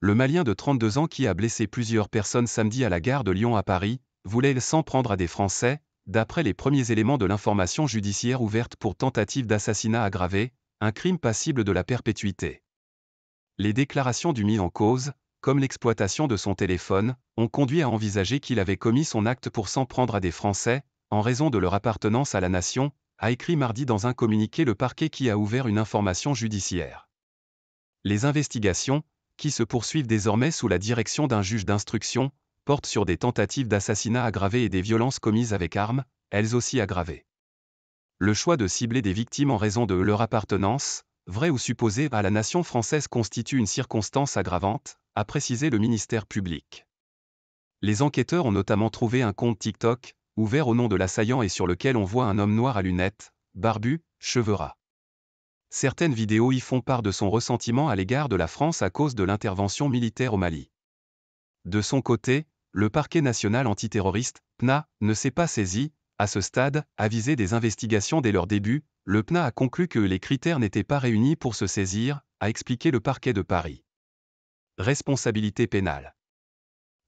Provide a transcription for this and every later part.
le Malien de 32 ans qui a blessé plusieurs personnes samedi à la gare de Lyon à Paris, voulait s'en prendre à des Français, d'après les premiers éléments de l'information judiciaire ouverte pour tentative d'assassinat aggravé, un crime passible de la perpétuité. Les déclarations du mis en cause, comme l'exploitation de son téléphone, ont conduit à envisager qu'il avait commis son acte pour s'en prendre à des Français, en raison de leur appartenance à la nation, a écrit mardi dans un communiqué le parquet qui a ouvert une information judiciaire. Les investigations, qui se poursuivent désormais sous la direction d'un juge d'instruction, portent sur des tentatives d'assassinat aggravées et des violences commises avec armes, elles aussi aggravées. Le choix de cibler des victimes en raison de leur appartenance, vraie ou supposée à la nation française constitue une circonstance aggravante, a précisé le ministère public. Les enquêteurs ont notamment trouvé un compte TikTok, ouvert au nom de l'assaillant et sur lequel on voit un homme noir à lunettes, barbu, cheveux ras certaines vidéos y font part de son ressentiment à l'égard de la France à cause de l'intervention militaire au Mali. De son côté, le parquet national antiterroriste, PNA, ne s'est pas saisi, à ce stade, avisé des investigations dès leur début, le PNA a conclu que les critères n'étaient pas réunis pour se saisir, a expliqué le parquet de Paris. Responsabilité pénale.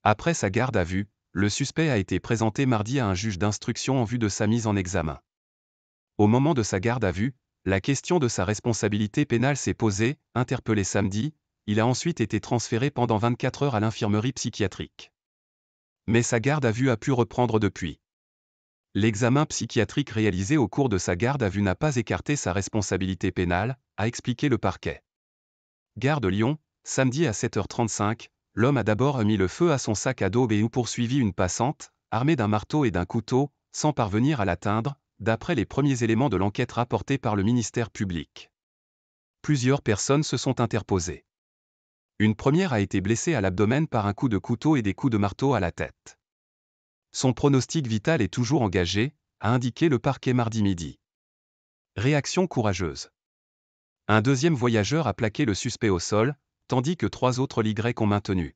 Après sa garde à vue, le suspect a été présenté mardi à un juge d'instruction en vue de sa mise en examen. Au moment de sa garde à vue, la question de sa responsabilité pénale s'est posée, interpellé samedi, il a ensuite été transféré pendant 24 heures à l'infirmerie psychiatrique. Mais sa garde à vue a pu reprendre depuis. L'examen psychiatrique réalisé au cours de sa garde à vue n'a pas écarté sa responsabilité pénale, a expliqué le parquet. Garde de Lyon, samedi à 7h35, l'homme a d'abord mis le feu à son sac à dos et ou poursuivi une passante, armée d'un marteau et d'un couteau, sans parvenir à l'atteindre, d'après les premiers éléments de l'enquête rapportée par le ministère public. Plusieurs personnes se sont interposées. Une première a été blessée à l'abdomen par un coup de couteau et des coups de marteau à la tête. Son pronostic vital est toujours engagé, a indiqué le parquet mardi midi. Réaction courageuse. Un deuxième voyageur a plaqué le suspect au sol, tandis que trois autres l'Y ont maintenu.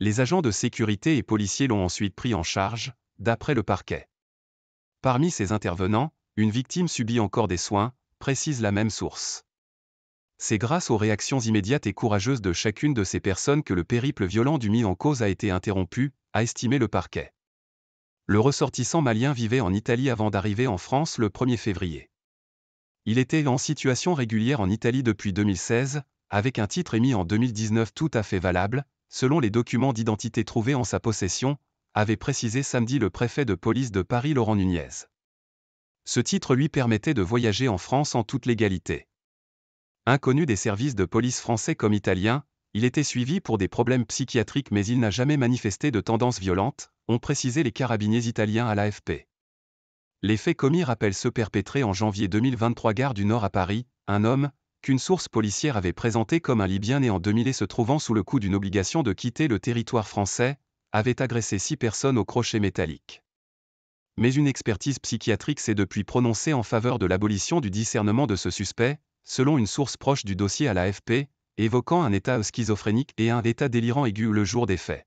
Les agents de sécurité et policiers l'ont ensuite pris en charge, d'après le parquet. Parmi ces intervenants, une victime subit encore des soins, précise la même source. C'est grâce aux réactions immédiates et courageuses de chacune de ces personnes que le périple violent du mis en cause a été interrompu, a estimé le parquet. Le ressortissant malien vivait en Italie avant d'arriver en France le 1er février. Il était en situation régulière en Italie depuis 2016, avec un titre émis en 2019 tout à fait valable, selon les documents d'identité trouvés en sa possession, avait précisé samedi le préfet de police de Paris Laurent Nunez. Ce titre lui permettait de voyager en France en toute légalité. Inconnu des services de police français comme italien, il était suivi pour des problèmes psychiatriques mais il n'a jamais manifesté de tendance violente, ont précisé les carabiniers italiens à l'AFP. Les faits commis rappellent ceux perpétrés en janvier 2023 gare du Nord à Paris, un homme, qu'une source policière avait présenté comme un Libyen né en 2000 et se trouvant sous le coup d'une obligation de quitter le territoire français, avait agressé six personnes au crochet métallique. Mais une expertise psychiatrique s'est depuis prononcée en faveur de l'abolition du discernement de ce suspect, selon une source proche du dossier à l'AFP, évoquant un état schizophrénique et un état délirant aigu le jour des faits.